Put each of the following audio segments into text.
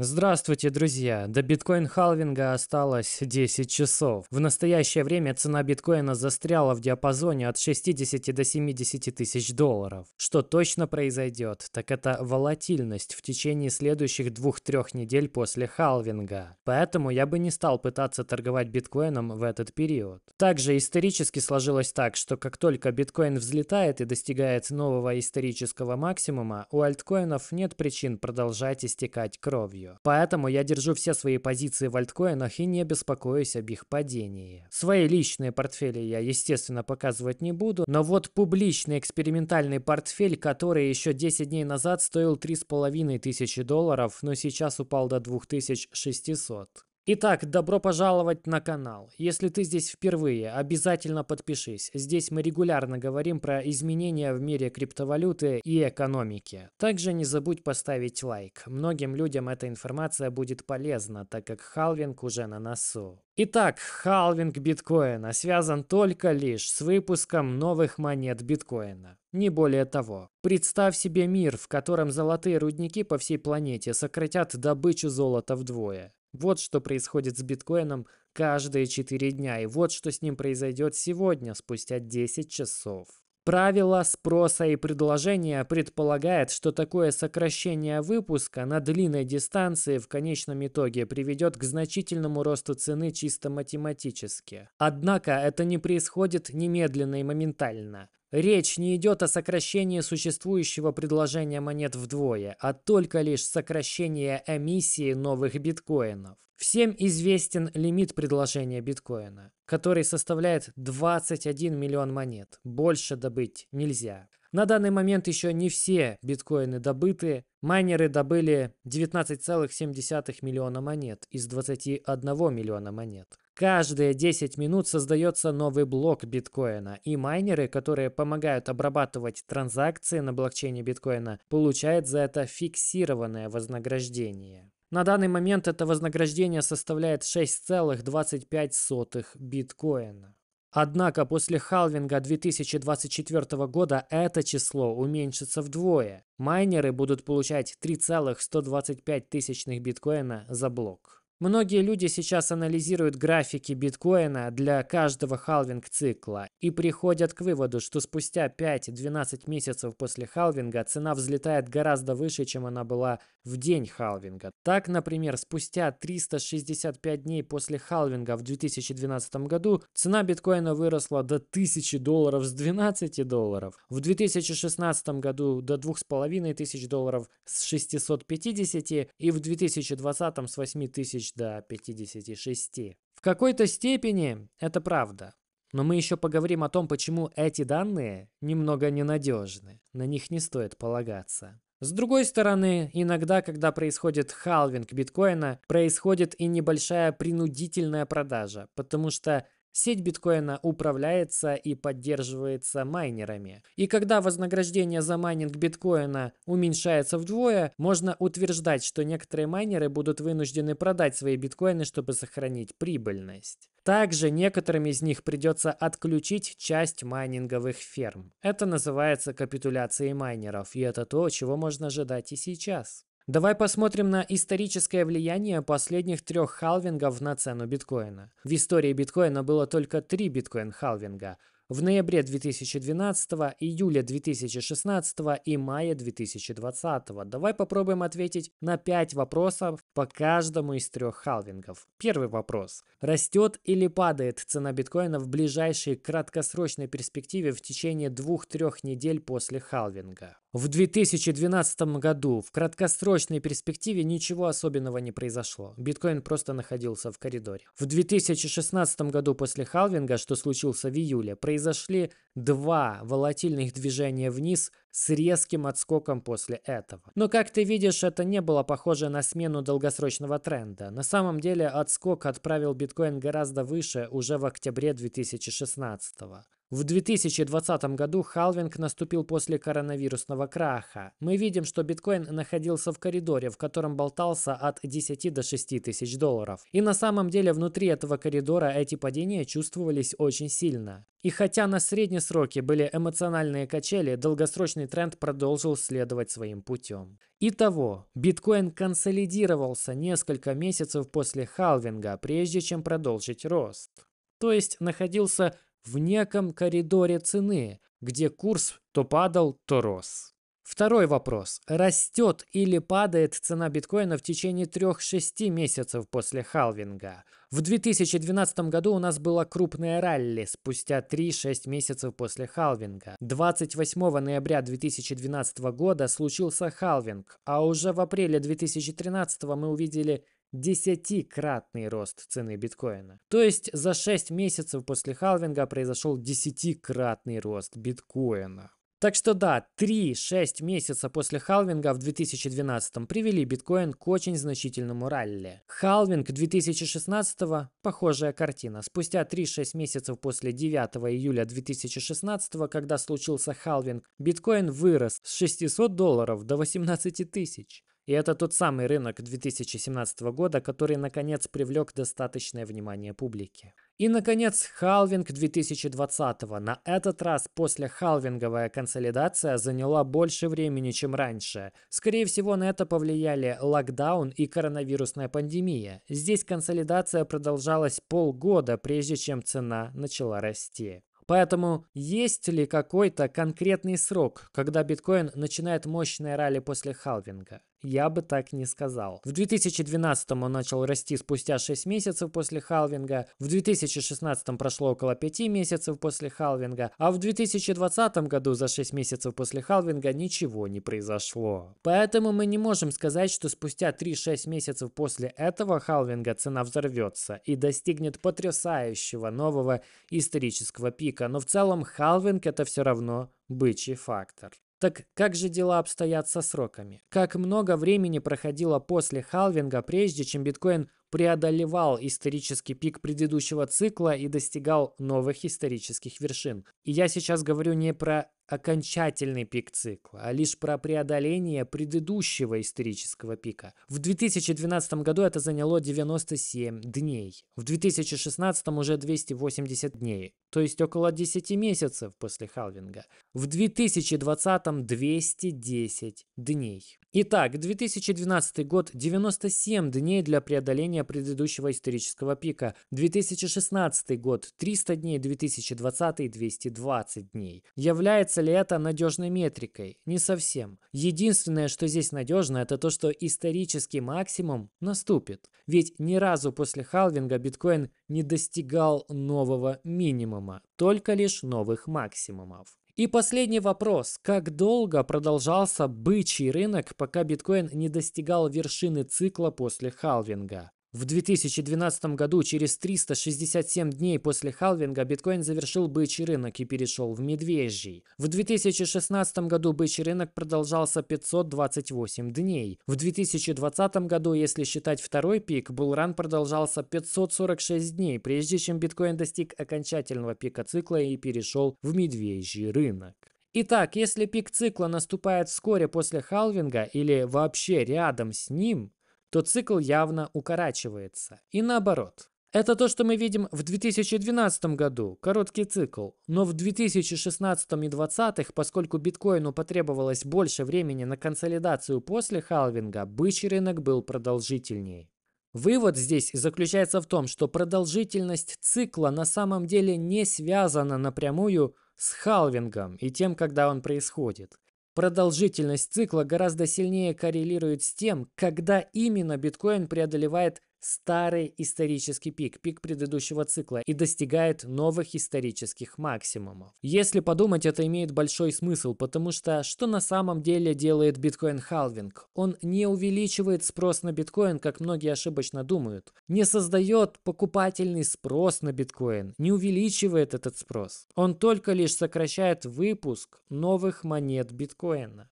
Здравствуйте, друзья! До биткоин-халвинга осталось 10 часов. В настоящее время цена биткоина застряла в диапазоне от 60 до 70 тысяч долларов. Что точно произойдет, так это волатильность в течение следующих 2-3 недель после халвинга. Поэтому я бы не стал пытаться торговать биткоином в этот период. Также исторически сложилось так, что как только биткоин взлетает и достигает нового исторического максимума, у альткоинов нет причин продолжать истекать кровью ее. Поэтому я держу все свои позиции в альткоинах и не беспокоюсь об их падении. Свои личные портфели я, естественно, показывать не буду, но вот публичный экспериментальный портфель, который еще 10 дней назад стоил 3,5 тысячи долларов, но сейчас упал до 2600. Итак, добро пожаловать на канал. Если ты здесь впервые, обязательно подпишись. Здесь мы регулярно говорим про изменения в мире криптовалюты и экономики. Также не забудь поставить лайк. Многим людям эта информация будет полезна, так как халвинг уже на носу. Итак, халвинг биткоина связан только лишь с выпуском новых монет биткоина. Не более того. Представь себе мир, в котором золотые рудники по всей планете сократят добычу золота вдвое. Вот что происходит с биткоином каждые 4 дня, и вот что с ним произойдет сегодня, спустя 10 часов. Правило спроса и предложения предполагает, что такое сокращение выпуска на длинной дистанции в конечном итоге приведет к значительному росту цены чисто математически. Однако это не происходит немедленно и моментально. Речь не идет о сокращении существующего предложения монет вдвое, а только лишь сокращение эмиссии новых биткоинов. Всем известен лимит предложения биткоина, который составляет 21 миллион монет. Больше добыть нельзя. На данный момент еще не все биткоины добыты. Майнеры добыли 19,7 миллиона монет из 21 миллиона монет. Каждые 10 минут создается новый блок биткоина, и майнеры, которые помогают обрабатывать транзакции на блокчейне биткоина, получают за это фиксированное вознаграждение. На данный момент это вознаграждение составляет 6,25 биткоина. Однако после халвинга 2024 года это число уменьшится вдвое. Майнеры будут получать 3,125 биткоина за блок. Многие люди сейчас анализируют графики биткоина для каждого халвинг-цикла и приходят к выводу, что спустя 5-12 месяцев после халвинга цена взлетает гораздо выше, чем она была в день халвинга. Так, например, спустя 365 дней после халвинга в 2012 году цена биткоина выросла до 1000 долларов с 12 долларов, в 2016 году до 2500 долларов с 650 и в 2020 с 8000 тысяч до 56. В какой-то степени это правда. Но мы еще поговорим о том, почему эти данные немного ненадежны. На них не стоит полагаться. С другой стороны, иногда, когда происходит халвинг биткоина, происходит и небольшая принудительная продажа, потому что Сеть биткоина управляется и поддерживается майнерами. И когда вознаграждение за майнинг биткоина уменьшается вдвое, можно утверждать, что некоторые майнеры будут вынуждены продать свои биткоины, чтобы сохранить прибыльность. Также некоторым из них придется отключить часть майнинговых ферм. Это называется капитуляцией майнеров, и это то, чего можно ожидать и сейчас. Давай посмотрим на историческое влияние последних трех халвингов на цену биткоина. В истории биткоина было только три биткоин-халвинга в ноябре 2012, июле 2016 и мая 2020. Давай попробуем ответить на 5 вопросов по каждому из трех халвингов. Первый вопрос. Растет или падает цена биткоина в ближайшей краткосрочной перспективе в течение 2-3 недель после халвинга? В 2012 году в краткосрочной перспективе ничего особенного не произошло. Биткоин просто находился в коридоре. В 2016 году после халвинга, что случился в июле, произошли два волатильных движения вниз с резким отскоком после этого. Но, как ты видишь, это не было похоже на смену долгосрочного тренда. На самом деле отскок отправил биткоин гораздо выше уже в октябре 2016 года. В 2020 году халвинг наступил после коронавирусного краха. Мы видим, что биткоин находился в коридоре, в котором болтался от 10 до 6 тысяч долларов. И на самом деле внутри этого коридора эти падения чувствовались очень сильно. И хотя на средние сроки были эмоциональные качели, долгосрочный тренд продолжил следовать своим путем. Итого, биткоин консолидировался несколько месяцев после халвинга, прежде чем продолжить рост. То есть находился в неком коридоре цены, где курс то падал, то рос. Второй вопрос. Растет или падает цена биткоина в течение 3-6 месяцев после халвинга? В 2012 году у нас было крупное ралли спустя 3-6 месяцев после халвинга. 28 ноября 2012 года случился халвинг, а уже в апреле 2013 мы увидели десятикратный рост цены биткоина. То есть за 6 месяцев после халвинга произошел десятикратный рост биткоина. Так что да, 3-6 месяца после халвинга в 2012 привели биткоин к очень значительному ралли. Халвинг 2016 похожая картина. Спустя 3-6 месяцев после 9 июля 2016, когда случился халвинг, биткоин вырос с 600 долларов до 18 тысяч. И это тот самый рынок 2017 года, который наконец привлек достаточное внимание публики. И, наконец, халвинг 2020. На этот раз после халвинговая консолидация заняла больше времени, чем раньше. Скорее всего, на это повлияли локдаун и коронавирусная пандемия. Здесь консолидация продолжалась полгода, прежде чем цена начала расти. Поэтому есть ли какой-то конкретный срок, когда биткоин начинает мощное ралли после халвинга? Я бы так не сказал. В 2012 он начал расти спустя 6 месяцев после халвинга, в 2016 прошло около 5 месяцев после халвинга, а в 2020 году за 6 месяцев после халвинга ничего не произошло. Поэтому мы не можем сказать, что спустя 3-6 месяцев после этого халвинга цена взорвется и достигнет потрясающего нового исторического пика, но в целом халвинг это все равно бычий фактор. Так как же дела обстоят со сроками? Как много времени проходило после халвинга, прежде чем биткоин преодолевал исторический пик предыдущего цикла и достигал новых исторических вершин? И я сейчас говорю не про окончательный пик цикла, а лишь про преодоление предыдущего исторического пика. В 2012 году это заняло 97 дней, в 2016 уже 280 дней, то есть около 10 месяцев после халвинга, в 2020 210 дней. Итак, 2012 год – 97 дней для преодоления предыдущего исторического пика. 2016 год – 300 дней, 2020 – 220 дней. Является ли это надежной метрикой? Не совсем. Единственное, что здесь надежно, это то, что исторический максимум наступит. Ведь ни разу после халвинга биткоин не достигал нового минимума, только лишь новых максимумов. И последний вопрос. Как долго продолжался бычий рынок, пока биткоин не достигал вершины цикла после халвинга? В 2012 году, через 367 дней после халвинга, биткоин завершил бычий рынок и перешел в медвежий. В 2016 году бычий рынок продолжался 528 дней. В 2020 году, если считать второй пик, булран продолжался 546 дней, прежде чем биткоин достиг окончательного пика цикла и перешел в медвежий рынок. Итак, если пик цикла наступает вскоре после халвинга или вообще рядом с ним, то цикл явно укорачивается. И наоборот. Это то, что мы видим в 2012 году, короткий цикл. Но в 2016 и 2020, поскольку биткоину потребовалось больше времени на консолидацию после халвинга, бычий рынок был продолжительней. Вывод здесь заключается в том, что продолжительность цикла на самом деле не связана напрямую с халвингом и тем, когда он происходит. Продолжительность цикла гораздо сильнее коррелирует с тем, когда именно биткоин преодолевает старый исторический пик, пик предыдущего цикла и достигает новых исторических максимумов. Если подумать, это имеет большой смысл, потому что что на самом деле делает биткоин халвинг? Он не увеличивает спрос на биткоин, как многие ошибочно думают, не создает покупательный спрос на биткоин, не увеличивает этот спрос. Он только лишь сокращает выпуск новых монет биткоина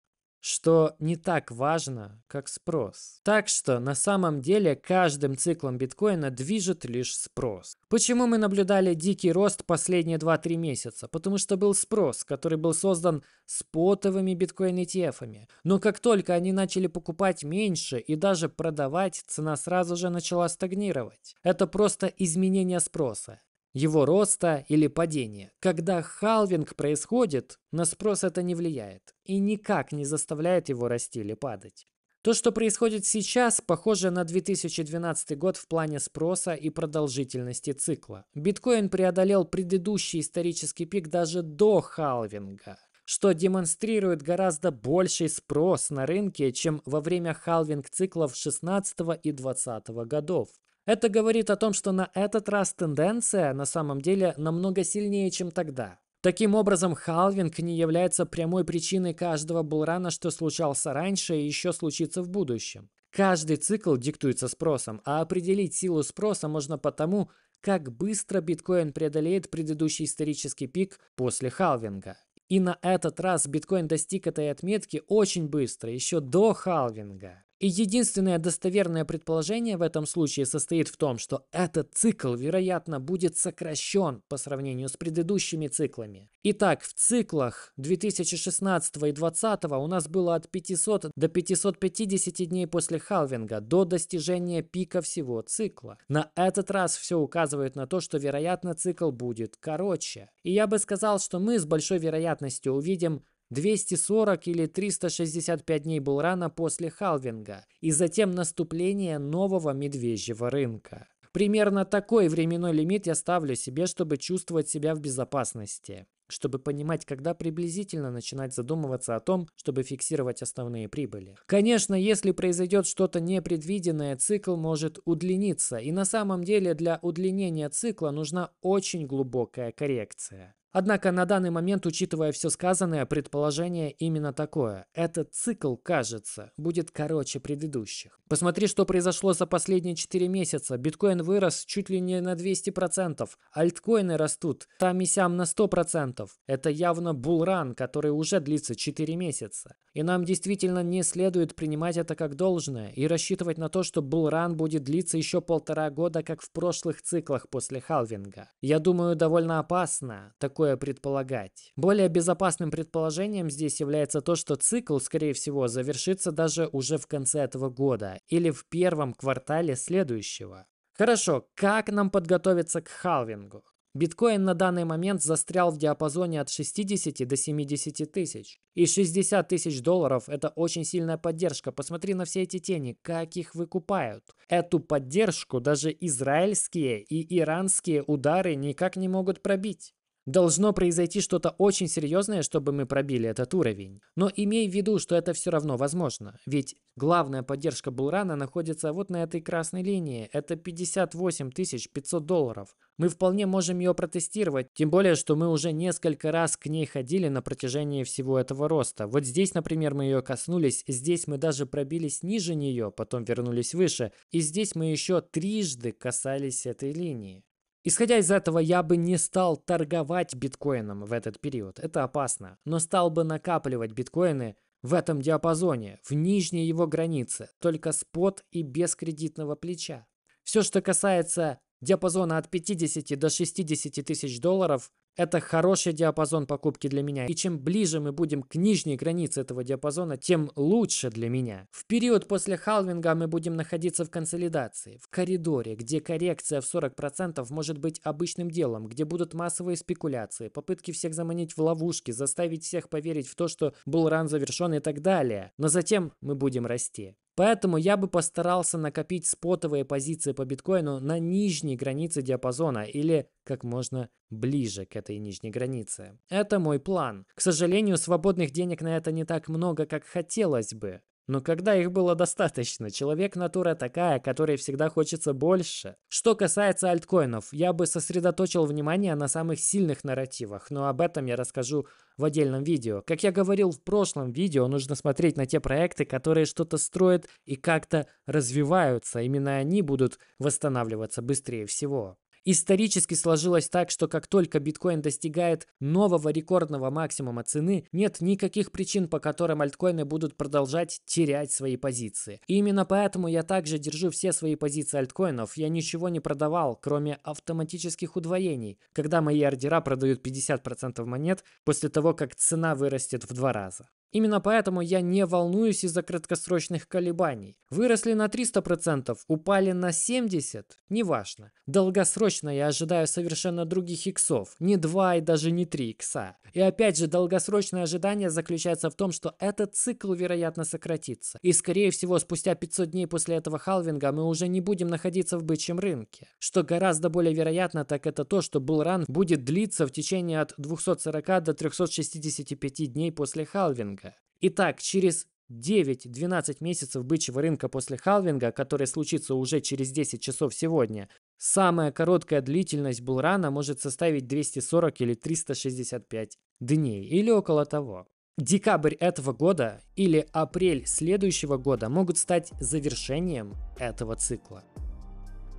что не так важно, как спрос. Так что на самом деле каждым циклом биткоина движет лишь спрос. Почему мы наблюдали дикий рост последние 2-3 месяца? Потому что был спрос, который был создан спотовыми биткоин-ETF. Но как только они начали покупать меньше и даже продавать, цена сразу же начала стагнировать. Это просто изменение спроса его роста или падения. Когда халвинг происходит, на спрос это не влияет и никак не заставляет его расти или падать. То, что происходит сейчас, похоже на 2012 год в плане спроса и продолжительности цикла. Биткоин преодолел предыдущий исторический пик даже до халвинга, что демонстрирует гораздо больший спрос на рынке, чем во время халвинг циклов 16 и 20 годов. Это говорит о том, что на этот раз тенденция на самом деле намного сильнее, чем тогда. Таким образом, халвинг не является прямой причиной каждого булрана, что случался раньше и еще случится в будущем. Каждый цикл диктуется спросом, а определить силу спроса можно потому, как быстро биткоин преодолеет предыдущий исторический пик после халвинга. И на этот раз биткоин достиг этой отметки очень быстро, еще до халвинга. И единственное достоверное предположение в этом случае состоит в том, что этот цикл, вероятно, будет сокращен по сравнению с предыдущими циклами. Итак, в циклах 2016 и 2020 у нас было от 500 до 550 дней после халвинга до достижения пика всего цикла. На этот раз все указывает на то, что, вероятно, цикл будет короче. И я бы сказал, что мы с большой вероятностью увидим 240 или 365 дней был рано после халвинга и затем наступление нового медвежьего рынка. Примерно такой временной лимит я ставлю себе, чтобы чувствовать себя в безопасности, чтобы понимать, когда приблизительно начинать задумываться о том, чтобы фиксировать основные прибыли. Конечно, если произойдет что-то непредвиденное, цикл может удлиниться, и на самом деле для удлинения цикла нужна очень глубокая коррекция. Однако на данный момент, учитывая все сказанное, предположение именно такое. Этот цикл, кажется, будет короче предыдущих. Посмотри, что произошло за последние 4 месяца. Биткоин вырос чуть ли не на 200%, альткоины растут там и сям на 100%. Это явно булран, который уже длится 4 месяца. И нам действительно не следует принимать это как должное и рассчитывать на то, что булран будет длиться еще полтора года, как в прошлых циклах после халвинга. Я думаю, довольно опасно такое такое предполагать. Более безопасным предположением здесь является то, что цикл, скорее всего, завершится даже уже в конце этого года или в первом квартале следующего. Хорошо, как нам подготовиться к халвингу? Биткоин на данный момент застрял в диапазоне от 60 до 70 тысяч. И 60 тысяч долларов – это очень сильная поддержка. Посмотри на все эти тени, как их выкупают. Эту поддержку даже израильские и иранские удары никак не могут пробить. Должно произойти что-то очень серьезное, чтобы мы пробили этот уровень. Но имей в виду, что это все равно возможно. Ведь главная поддержка Булрана находится вот на этой красной линии. Это 58 500 долларов. Мы вполне можем ее протестировать, тем более, что мы уже несколько раз к ней ходили на протяжении всего этого роста. Вот здесь, например, мы ее коснулись, здесь мы даже пробились ниже нее, потом вернулись выше, и здесь мы еще трижды касались этой линии. Исходя из этого, я бы не стал торговать биткоином в этот период, это опасно, но стал бы накапливать биткоины в этом диапазоне, в нижней его границе, только спот и без кредитного плеча. Все, что касается диапазона от 50 до 60 тысяч долларов, это хороший диапазон покупки для меня. И чем ближе мы будем к нижней границе этого диапазона, тем лучше для меня. В период после халвинга мы будем находиться в консолидации, в коридоре, где коррекция в 40% может быть обычным делом, где будут массовые спекуляции, попытки всех заманить в ловушки, заставить всех поверить в то, что был ран завершен и так далее. Но затем мы будем расти. Поэтому я бы постарался накопить спотовые позиции по биткоину на нижней границе диапазона или как можно ближе к этой нижней границе. Это мой план. К сожалению, свободных денег на это не так много, как хотелось бы. Но когда их было достаточно, человек натура такая, которой всегда хочется больше. Что касается альткоинов, я бы сосредоточил внимание на самых сильных нарративах, но об этом я расскажу в отдельном видео. Как я говорил в прошлом видео, нужно смотреть на те проекты, которые что-то строят и как-то развиваются. Именно они будут восстанавливаться быстрее всего. Исторически сложилось так, что как только биткоин достигает нового рекордного максимума цены, нет никаких причин, по которым альткоины будут продолжать терять свои позиции. И именно поэтому я также держу все свои позиции альткоинов. Я ничего не продавал, кроме автоматических удвоений, когда мои ордера продают 50% монет после того, как цена вырастет в два раза. Именно поэтому я не волнуюсь из-за краткосрочных колебаний. Выросли на 300%, упали на 70%, неважно. Долгосрочно я ожидаю совершенно других иксов, не 2 и даже не 3 икса. И опять же, долгосрочное ожидание заключается в том, что этот цикл, вероятно, сократится. И, скорее всего, спустя 500 дней после этого халвинга мы уже не будем находиться в бычьем рынке. Что гораздо более вероятно, так это то, что булран будет длиться в течение от 240 до 365 дней после халвинга. Итак, через 9-12 месяцев бычьего рынка после халвинга, который случится уже через 10 часов сегодня, самая короткая длительность булрана может составить 240 или 365 дней, или около того. Декабрь этого года или апрель следующего года могут стать завершением этого цикла.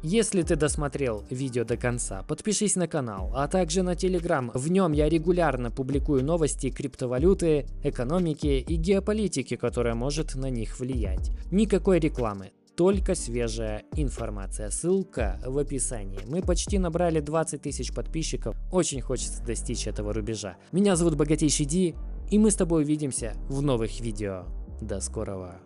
Если ты досмотрел видео до конца, подпишись на канал, а также на Телеграм. В нем я регулярно публикую новости криптовалюты, экономики и геополитики, которая может на них влиять. Никакой рекламы, только свежая информация. Ссылка в описании. Мы почти набрали 20 тысяч подписчиков. Очень хочется достичь этого рубежа. Меня зовут Богатейший Ди, и мы с тобой увидимся в новых видео. До скорого!